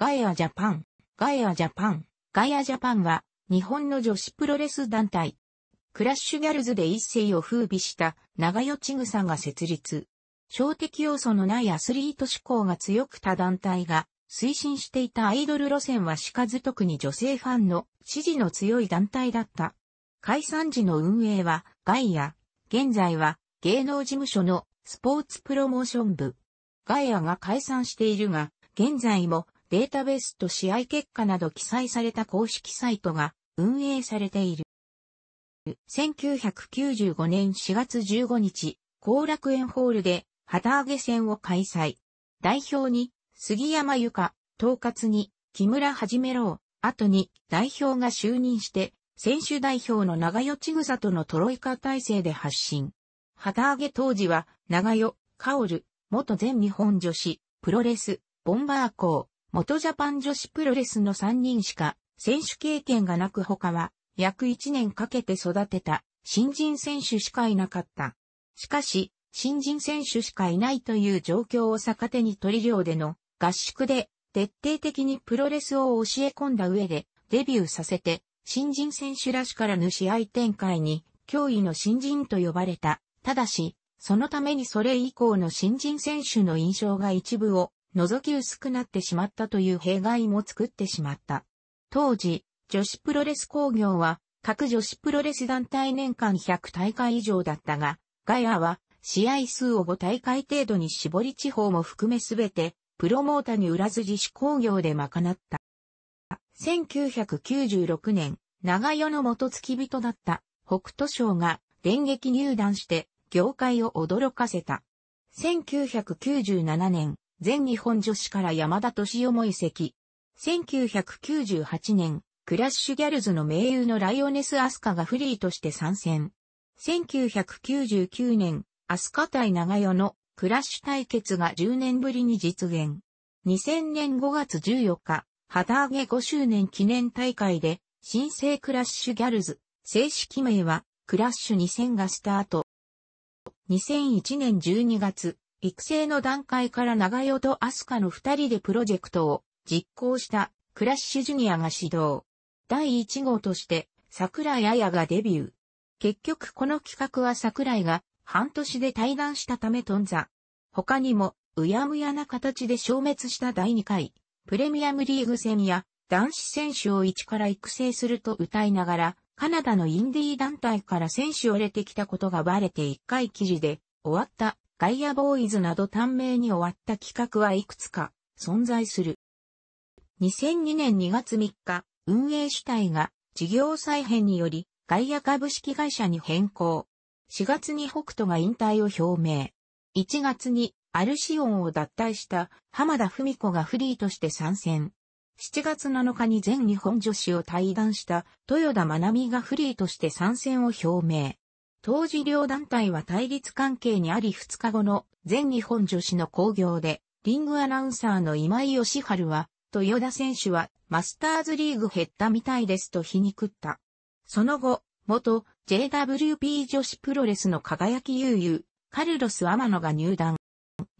ガエアジャパン、ガエアジャパン、ガエアジャパンは、日本の女子プロレス団体。クラッシュギャルズで一世を風靡した長与千草が設立。小的要素のないアスリート志向が強くた団体が推進していたアイドル路線はしかず特に女性ファンの支持の強い団体だった。解散時の運営はガイア、現在は芸能事務所のスポーツプロモーション部。ガイアが解散しているが、現在もデータベースと試合結果など記載された公式サイトが運営されている。1995年4月15日、後楽園ホールで旗揚げ戦を開催。代表に杉山由香、統括に木村はじめろう、後に代表が就任して選手代表の長代千草とのトロイカ体制で発信。旗揚げ当時は長代、カオル、元全日本女子、プロレス、ボンバー校、元ジャパン女子プロレスの3人しか選手経験がなく他は約1年かけて育てた新人選手しかいなかった。しかし、新人選手しかいないという状況を逆手に取り量での合宿で徹底的にプロレスを教え込んだ上でデビューさせて新人選手らしからぬ試合展開に脅威の新人と呼ばれた。ただし、そのためにそれ以降の新人選手の印象が一部を覗き薄くなってしまったという弊害も作ってしまった。当時、女子プロレス工業は、各女子プロレス団体年間100大会以上だったが、ガヤは、試合数を5大会程度に絞り地方も含めすべて、プロモータに売らず自主工業で賄った。1996年、長与の元付き人だった北斗省が電撃入団して業界を驚かせた。1997年、全日本女子から山田敏夫も移籍。1998年、クラッシュギャルズの盟友のライオネス・アスカがフリーとして参戦。1999年、アスカ対長与のクラッシュ対決が10年ぶりに実現。2000年5月14日、旗揚げ5周年記念大会で、新生クラッシュギャルズ、正式名は、クラッシュ2000がスタート。2001年12月、育成の段階から長代とアスカの二人でプロジェクトを実行したクラッシュジュニアが指導。第一号として桜井彩がデビュー。結局この企画は桜井が半年で退団したため頓挫。他にもうやむやな形で消滅した第2回プレミアムリーグ戦や男子選手を一から育成すると歌いながらカナダのインディー団体から選手を入れてきたことがバレて1回記事で終わったガイアボーイズなど短命に終わった企画はいくつか存在する。2002年2月3日、運営主体が事業再編によりガイア株式会社に変更。4月に北斗が引退を表明。1月にアルシオンを脱退した浜田文子がフリーとして参戦。7月7日に全日本女子を退団した豊田学美がフリーとして参戦を表明。当時両団体は対立関係にあり2日後の全日本女子の興行で、リングアナウンサーの今井義春は、豊田選手はマスターズリーグ減ったみたいですと皮肉った。その後、元 JWP 女子プロレスの輝き悠々、カルロス天野が入団。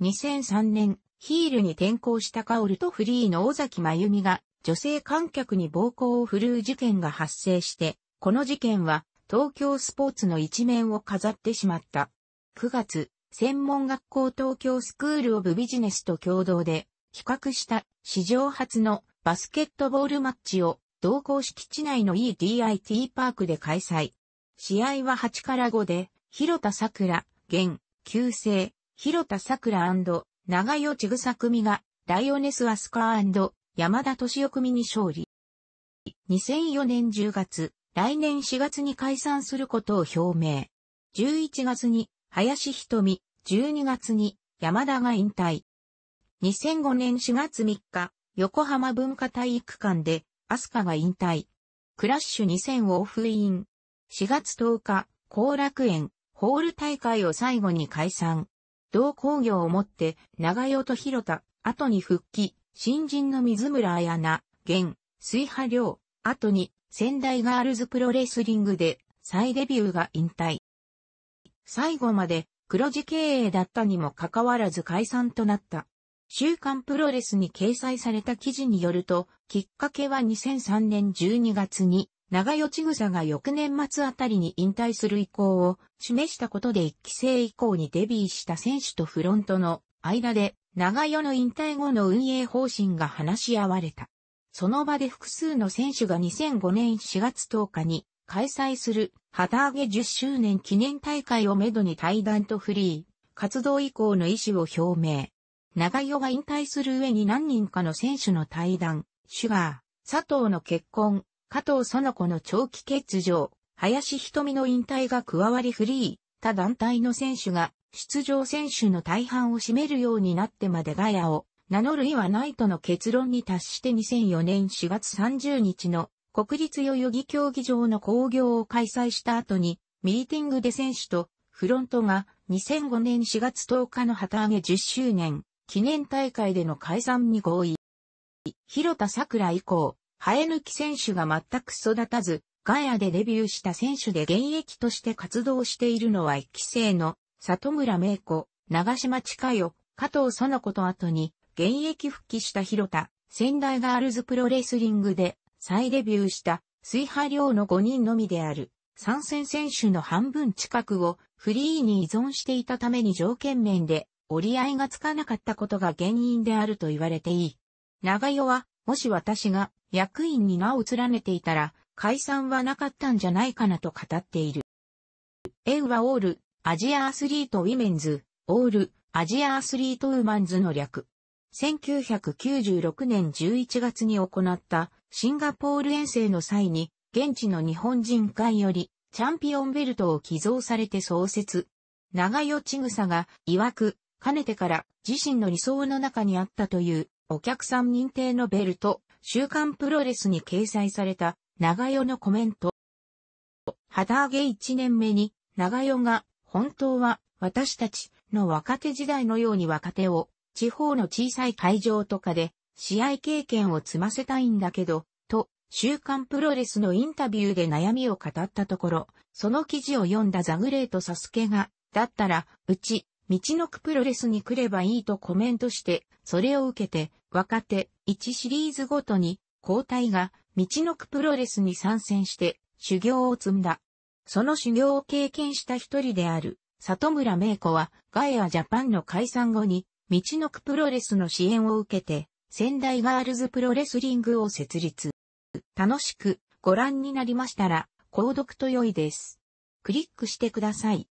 2003年、ヒールに転向したカオルとフリーの尾崎真由美が女性観客に暴行を振るう事件が発生して、この事件は東京スポーツの一面を飾ってしまった。9月、専門学校東京スクールオブビジネスと共同で企画した史上初のバスケットボールマッチを同校敷地内の EDIT パークで開催。試合は8から5で、広田桜、現、旧姓、広田桜長代千草組が、ライオネスアスカー山田敏夫組に勝利。2004年10月、来年4月に解散することを表明。11月に林瞳、12月に山田が引退。2005年4月3日、横浜文化体育館で、アスカが引退。クラッシュ2000を封印。4月10日、後楽園、ホール大会を最後に解散。同工業をもって、長与と広田、後に復帰、新人の水村彩菜、現、水波良、後に、仙台ガールズプロレスリングで再デビューが引退。最後まで黒字経営だったにもかかわらず解散となった。週刊プロレスに掲載された記事によると、きっかけは2003年12月に、長与千草が翌年末あたりに引退する意向を示したことで一期生以降にデビューした選手とフロントの間で、長与の引退後の運営方針が話し合われた。その場で複数の選手が2005年4月10日に開催する旗揚げ10周年記念大会をめどに対談とフリー、活動以降の意思を表明。長代が引退する上に何人かの選手の対談、シュガー、佐藤の結婚、加藤園子の長期欠場、林瞳の引退が加わりフリー、他団体の選手が出場選手の大半を占めるようになってまでガヤを名乗る意はないとの結論に達して2004年4月30日の国立代々木競技場の興行を開催した後に、ミーティングで選手とフロントが2005年4月10日の旗揚げ10周年記念大会での解散に合意。広田桜以降、生え抜き選手が全く育たず、ガヤでデビューした選手で現役として活動しているのは1期生の里村明子、長島近代、加藤園子と後に現役復帰した広田、仙台ガールズプロレスリングで再デビューした水波量の5人のみである参戦選手の半分近くをフリーに依存していたために条件面で折り合いがつかなかったことが原因であると言われていい。長代は、もし私が役員に名を連ねていたら解散はなかったんじゃないかなと語っている。エウはオール、アジアアスリートウィメンズ、オール、アジアアスリートウーマンズの略。1996年11月に行ったシンガポール遠征の際に、現地の日本人会より、チャンピオンベルトを寄贈されて創設。長代千草が、曰く、かねてから自身の理想の中にあったという、お客さん認定のベルト、週刊プロレスに掲載された、長代のコメント。旗揚げ1年目に、長代が、本当は、私たちの若手時代のように若手を、地方の小さい会場とかで試合経験を積ませたいんだけど、と、週刊プロレスのインタビューで悩みを語ったところ、その記事を読んだザグレートサスケが、だったら、うち、道のくプロレスに来ればいいとコメントして、それを受けて、若手、1シリーズごとに、交代が、道のくプロレスに参戦して、修行を積んだ。その修行を経験した一人である、里村芽衣子は、ガエアジャパンの解散後に、道のくプロレスの支援を受けて、仙台ガールズプロレスリングを設立。楽しくご覧になりましたら、購読と良いです。クリックしてください。